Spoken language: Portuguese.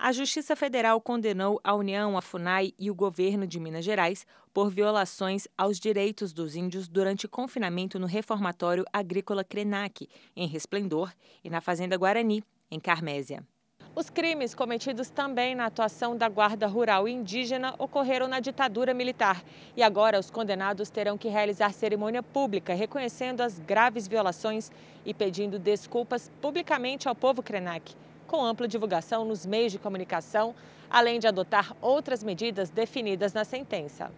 A Justiça Federal condenou a União, a FUNAI e o governo de Minas Gerais por violações aos direitos dos índios durante confinamento no reformatório agrícola Krenak, em Resplendor, e na Fazenda Guarani, em Carmésia. Os crimes cometidos também na atuação da Guarda Rural Indígena ocorreram na ditadura militar. E agora os condenados terão que realizar cerimônia pública, reconhecendo as graves violações e pedindo desculpas publicamente ao povo Krenak com ampla divulgação nos meios de comunicação, além de adotar outras medidas definidas na sentença.